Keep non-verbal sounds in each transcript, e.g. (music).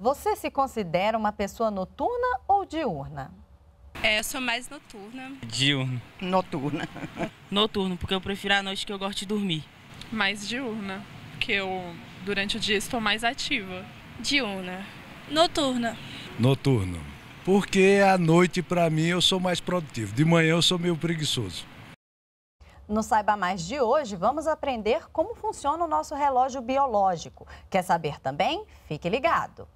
você se considera uma pessoa noturna ou diurna? É, eu sou mais noturna. Diurna. Noturna. (laughs) Noturno, porque eu prefiro a noite que eu gosto de dormir. Mais diurna, porque eu durante o dia estou mais ativa. Diurna. Noturna. Noturno. Porque à noite, para mim, eu sou mais produtivo. De manhã eu sou meio preguiçoso. No Saiba Mais de hoje, vamos aprender como funciona o nosso relógio biológico. Quer saber também? Fique ligado!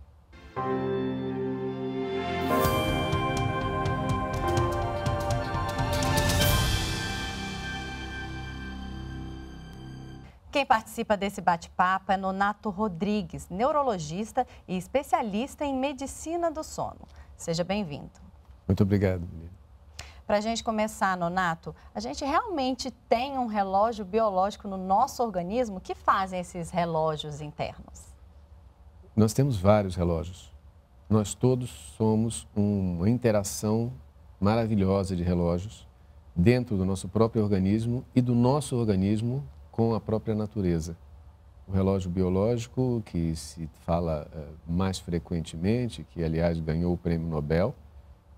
Quem participa desse bate-papo é Nonato Rodrigues, neurologista e especialista em medicina do sono. Seja bem-vindo. Muito obrigado, Menino para a gente começar, Nonato, a gente realmente tem um relógio biológico no nosso organismo? O que fazem esses relógios internos? Nós temos vários relógios. Nós todos somos uma interação maravilhosa de relógios dentro do nosso próprio organismo e do nosso organismo com a própria natureza. O relógio biológico, que se fala eh, mais frequentemente, que aliás ganhou o prêmio Nobel,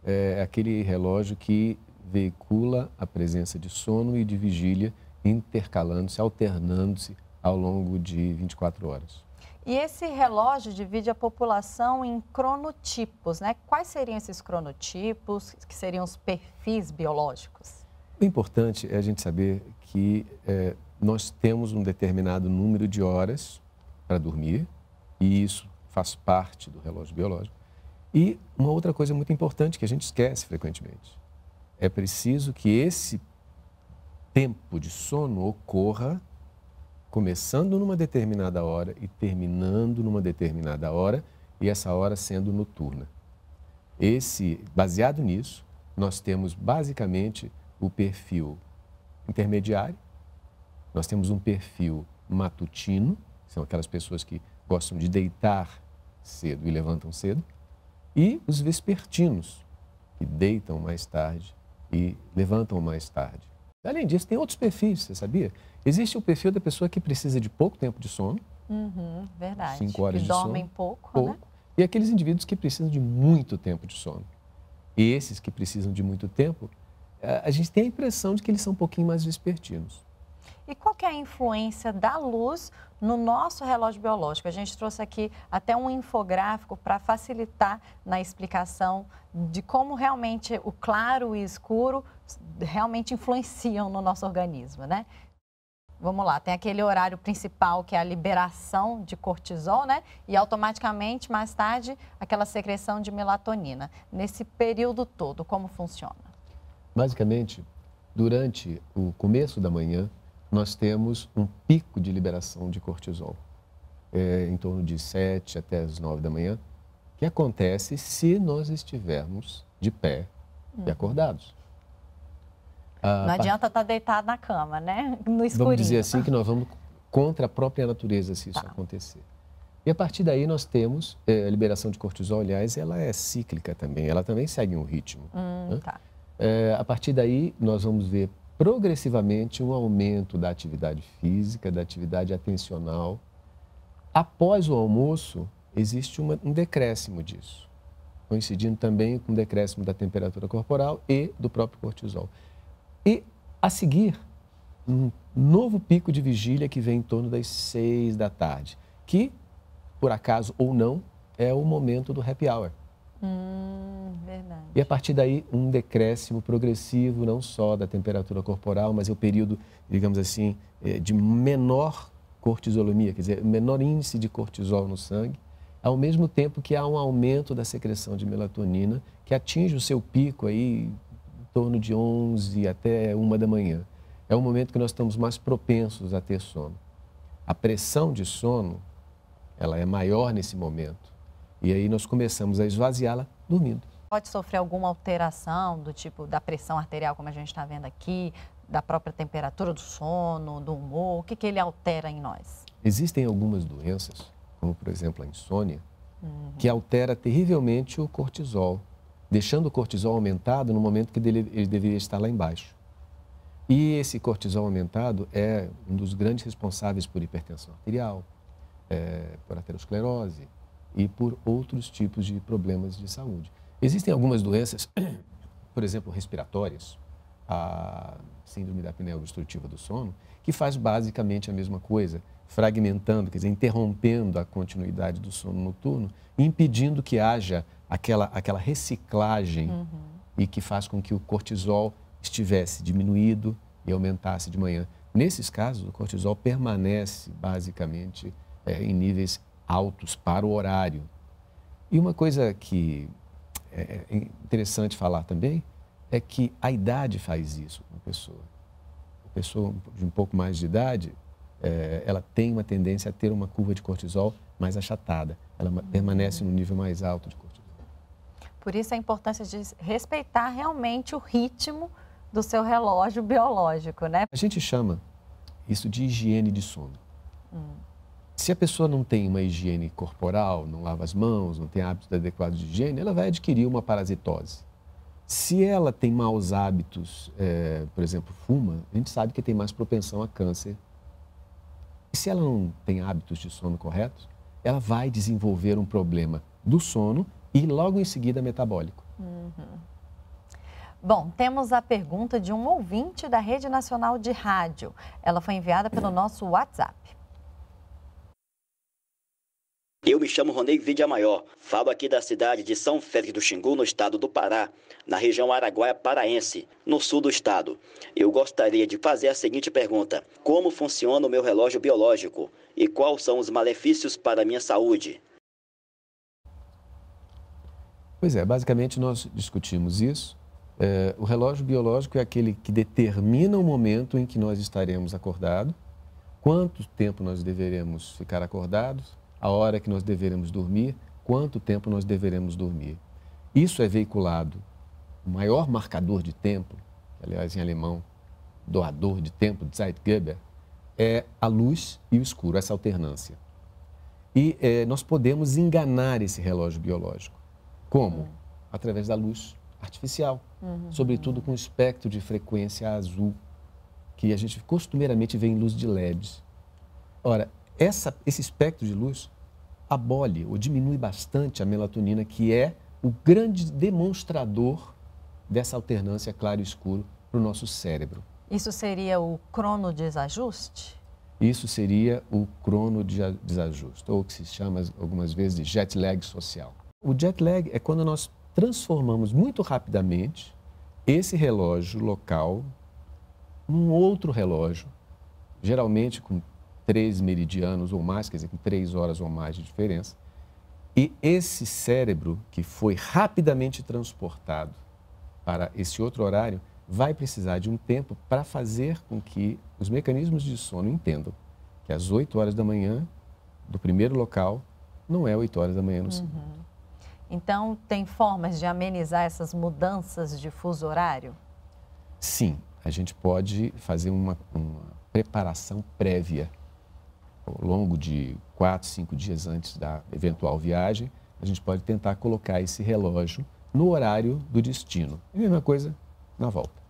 é aquele relógio que veicula a presença de sono e de vigília, intercalando-se, alternando-se ao longo de 24 horas. E esse relógio divide a população em cronotipos, né? Quais seriam esses cronotipos, que seriam os perfis biológicos? O importante é a gente saber que é, nós temos um determinado número de horas para dormir, e isso faz parte do relógio biológico. E uma outra coisa muito importante que a gente esquece frequentemente: é preciso que esse tempo de sono ocorra começando numa determinada hora e terminando numa determinada hora, e essa hora sendo noturna. Esse, baseado nisso, nós temos basicamente o perfil intermediário, nós temos um perfil matutino, são aquelas pessoas que gostam de deitar cedo e levantam cedo, e os vespertinos, que deitam mais tarde e levantam mais tarde. Além disso, tem outros perfis, você sabia? Existe o perfil da pessoa que precisa de pouco tempo de sono. Uhum, verdade. Cinco horas que de dormem pouco, pouco né? E aqueles indivíduos que precisam de muito tempo de sono. E esses que precisam de muito tempo, a gente tem a impressão de que eles são um pouquinho mais vespertinos que é a influência da luz no nosso relógio biológico. A gente trouxe aqui até um infográfico para facilitar na explicação de como realmente o claro e o escuro realmente influenciam no nosso organismo, né? Vamos lá, tem aquele horário principal que é a liberação de cortisol, né? E automaticamente, mais tarde, aquela secreção de melatonina. Nesse período todo, como funciona? Basicamente, durante o começo da manhã, nós temos um pico de liberação de cortisol, é, em torno de 7 até as 9 da manhã, que acontece se nós estivermos de pé e hum. acordados. A Não adianta estar tá deitado na cama, né? No escurinho. Vamos dizer tá? assim que nós vamos contra a própria natureza se isso tá. acontecer. E a partir daí nós temos é, a liberação de cortisol, aliás, ela é cíclica também, ela também segue um ritmo. Hum, né? tá. é, a partir daí nós vamos ver progressivamente um aumento da atividade física, da atividade atencional. Após o almoço, existe uma, um decréscimo disso, coincidindo também com o decréscimo da temperatura corporal e do próprio cortisol. E, a seguir, um novo pico de vigília que vem em torno das seis da tarde, que, por acaso ou não, é o momento do happy hour Hum, verdade. E a partir daí, um decréscimo progressivo, não só da temperatura corporal, mas é o período, digamos assim, eh, de menor cortisolomia, quer dizer, menor índice de cortisol no sangue, ao mesmo tempo que há um aumento da secreção de melatonina, que atinge o seu pico aí em torno de 11 até 1 da manhã. É o momento que nós estamos mais propensos a ter sono. A pressão de sono, ela é maior nesse momento e aí nós começamos a esvaziá-la dormindo. Pode sofrer alguma alteração do tipo da pressão arterial, como a gente está vendo aqui, da própria temperatura do sono, do humor? O que, que ele altera em nós? Existem algumas doenças, como por exemplo a insônia, uhum. que altera terrivelmente o cortisol, deixando o cortisol aumentado no momento que ele deveria estar lá embaixo. E esse cortisol aumentado é um dos grandes responsáveis por hipertensão arterial, é, por aterosclerose, e por outros tipos de problemas de saúde. Existem algumas doenças, (clears throat) por exemplo, respiratórias, a síndrome da apneia obstrutiva do sono, que faz basicamente a mesma coisa, fragmentando, quer dizer, interrompendo a continuidade do sono noturno, impedindo que haja aquela, aquela reciclagem uhum. e que faz com que o cortisol estivesse diminuído e aumentasse de manhã. Nesses casos, o cortisol permanece basicamente é, em níveis altos para o horário. E uma coisa que é, é interessante falar também é que a idade faz isso na pessoa. A pessoa de um pouco mais de idade, é, ela tem uma tendência a ter uma curva de cortisol mais achatada. Ela uhum. permanece no nível mais alto de cortisol. Por isso a importância de respeitar realmente o ritmo do seu relógio biológico, né? A gente chama isso de higiene de sono. Uhum. Se a pessoa não tem uma higiene corporal, não lava as mãos, não tem hábitos adequados de higiene, ela vai adquirir uma parasitose. Se ela tem maus hábitos, é, por exemplo, fuma, a gente sabe que tem mais propensão a câncer. E se ela não tem hábitos de sono corretos, ela vai desenvolver um problema do sono e logo em seguida metabólico. Uhum. Bom, temos a pergunta de um ouvinte da Rede Nacional de Rádio. Ela foi enviada pelo nosso WhatsApp. Eu me chamo Ronei Maior. falo aqui da cidade de São Félix do Xingu, no estado do Pará, na região Araguaia Paraense, no sul do estado. Eu gostaria de fazer a seguinte pergunta: Como funciona o meu relógio biológico e quais são os malefícios para a minha saúde? Pois é, basicamente nós discutimos isso. É, o relógio biológico é aquele que determina o momento em que nós estaremos acordados, quanto tempo nós deveremos ficar acordados, a hora que nós deveremos dormir, quanto tempo nós deveremos dormir. Isso é veiculado. O maior marcador de tempo, aliás, em alemão, doador de tempo, Zeitgeber, é a luz e o escuro, essa alternância. E é, nós podemos enganar esse relógio biológico. Como? Uhum. Através da luz artificial, uhum. sobretudo com o espectro de frequência azul, que a gente costumeiramente vê em luz de LEDs. Ora, essa, esse espectro de luz abole ou diminui bastante a melatonina, que é o grande demonstrador dessa alternância claro escuro para o nosso cérebro. Isso seria o cronodesajuste? Isso seria o cronodesajuste, ou o que se chama algumas vezes de jet lag social. O jet lag é quando nós transformamos muito rapidamente esse relógio local num outro relógio, geralmente com três meridianos ou mais, quer dizer, com três horas ou mais de diferença. E esse cérebro, que foi rapidamente transportado para esse outro horário, vai precisar de um tempo para fazer com que os mecanismos de sono entendam que às 8 horas da manhã do primeiro local não é 8 horas da manhã no uhum. segundo. Então, tem formas de amenizar essas mudanças de fuso horário? Sim, a gente pode fazer uma, uma preparação prévia ao longo de quatro, cinco dias antes da eventual viagem, a gente pode tentar colocar esse relógio no horário do destino. E a mesma coisa na volta.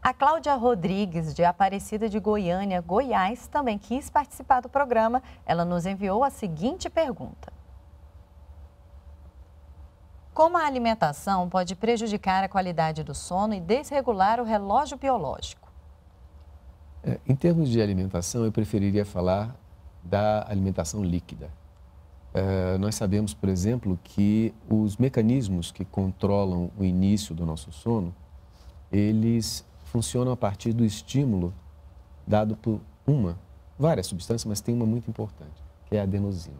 A Cláudia Rodrigues, de Aparecida de Goiânia, Goiás, também quis participar do programa. Ela nos enviou a seguinte pergunta: Como a alimentação pode prejudicar a qualidade do sono e desregular o relógio biológico? É, em termos de alimentação, eu preferiria falar da alimentação líquida. É, nós sabemos, por exemplo, que os mecanismos que controlam o início do nosso sono, eles funcionam a partir do estímulo dado por uma, várias substâncias, mas tem uma muito importante, que é a adenosina.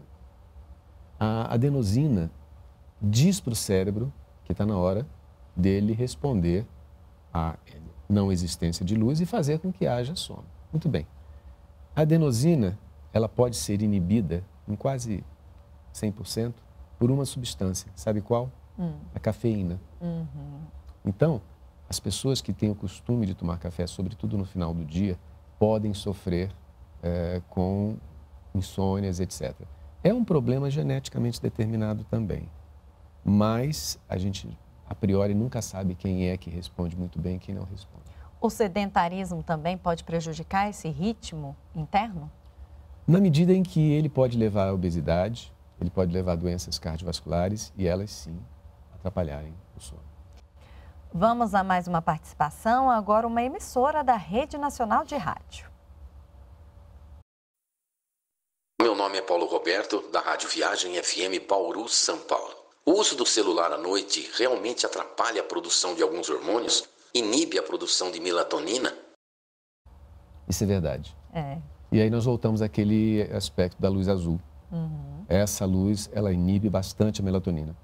A adenosina diz para o cérebro que está na hora dele responder a não existência de luz e fazer com que haja sono. Muito bem. A adenosina, ela pode ser inibida em quase 100% por uma substância, sabe qual? Hum. A cafeína. Uhum. Então, as pessoas que têm o costume de tomar café, sobretudo no final do dia, podem sofrer é, com insônias, etc. É um problema geneticamente determinado também, mas a gente a priori nunca sabe quem é que responde muito bem e quem não responde. O sedentarismo também pode prejudicar esse ritmo interno? Na medida em que ele pode levar à obesidade, ele pode levar a doenças cardiovasculares e elas sim atrapalharem o sono. Vamos a mais uma participação, agora uma emissora da Rede Nacional de Rádio. Meu nome é Paulo Roberto, da Rádio Viagem FM Bauru, São Paulo. O uso do celular à noite realmente atrapalha a produção de alguns hormônios? Inibe a produção de melatonina? Isso é verdade. É. E aí nós voltamos àquele aspecto da luz azul. Uhum. Essa luz, ela inibe bastante a melatonina.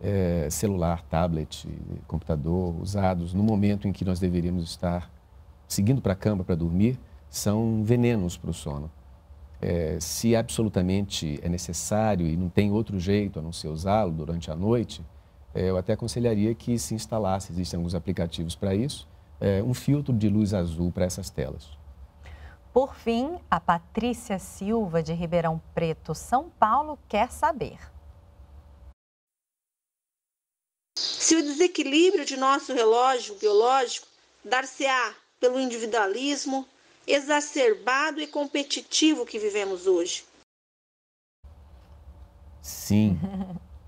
É, celular, tablet, computador, usados no momento em que nós deveríamos estar seguindo para a cama para dormir, são venenos para o sono. É, se absolutamente é necessário e não tem outro jeito a não ser usá-lo durante a noite, é, eu até aconselharia que se instalasse, existem alguns aplicativos para isso, é, um filtro de luz azul para essas telas. Por fim, a Patrícia Silva, de Ribeirão Preto, São Paulo, quer saber. Se o desequilíbrio de nosso relógio biológico dar-se-á pelo individualismo, exacerbado e competitivo que vivemos hoje. Sim,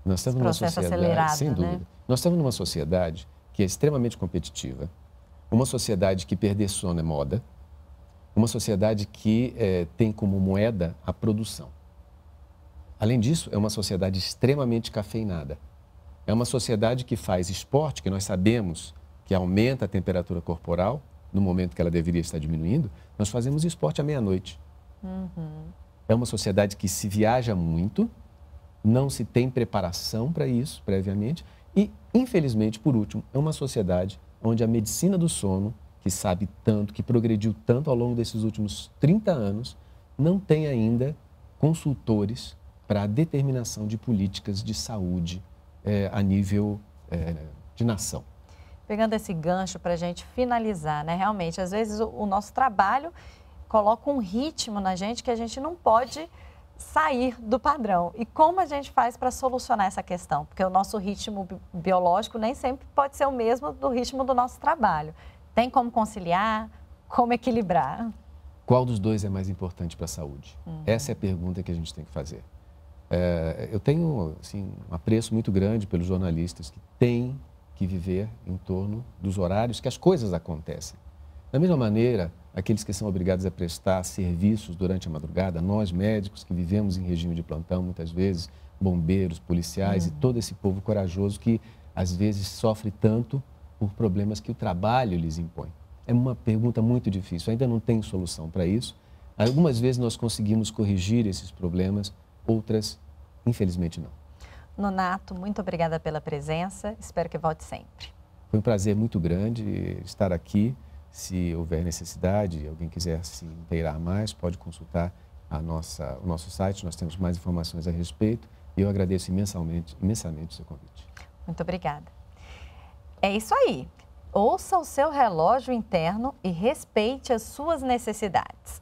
nós estamos numa sociedade, sem né? dúvida, né? nós estamos numa sociedade que é extremamente competitiva, uma sociedade que perder sono é moda, uma sociedade que é, tem como moeda a produção. Além disso, é uma sociedade extremamente cafeinada. É uma sociedade que faz esporte, que nós sabemos que aumenta a temperatura corporal, no momento que ela deveria estar diminuindo, nós fazemos esporte à meia-noite. Uhum. É uma sociedade que se viaja muito, não se tem preparação para isso previamente e, infelizmente, por último, é uma sociedade onde a medicina do sono, que sabe tanto, que progrediu tanto ao longo desses últimos 30 anos, não tem ainda consultores para a determinação de políticas de saúde é, a nível é, de nação. Pegando esse gancho para a gente finalizar, né? Realmente, às vezes o, o nosso trabalho coloca um ritmo na gente que a gente não pode sair do padrão. E como a gente faz para solucionar essa questão? Porque o nosso ritmo biológico nem sempre pode ser o mesmo do ritmo do nosso trabalho. Tem como conciliar? Como equilibrar? Qual dos dois é mais importante para a saúde? Uhum. Essa é a pergunta que a gente tem que fazer. É, eu tenho assim, um apreço muito grande pelos jornalistas que têm que viver em torno dos horários que as coisas acontecem. Da mesma maneira, aqueles que são obrigados a prestar serviços durante a madrugada, nós médicos que vivemos em regime de plantão muitas vezes, bombeiros, policiais uhum. e todo esse povo corajoso que às vezes sofre tanto por problemas que o trabalho lhes impõe. É uma pergunta muito difícil, ainda não tem solução para isso. Algumas vezes nós conseguimos corrigir esses problemas, outras, infelizmente, não. Nonato, muito obrigada pela presença. Espero que volte sempre. Foi um prazer muito grande estar aqui. Se houver necessidade, alguém quiser se inteirar mais, pode consultar a nossa, o nosso site. Nós temos mais informações a respeito. E eu agradeço imensamente, imensamente o seu convite. Muito obrigada. É isso aí. Ouça o seu relógio interno e respeite as suas necessidades.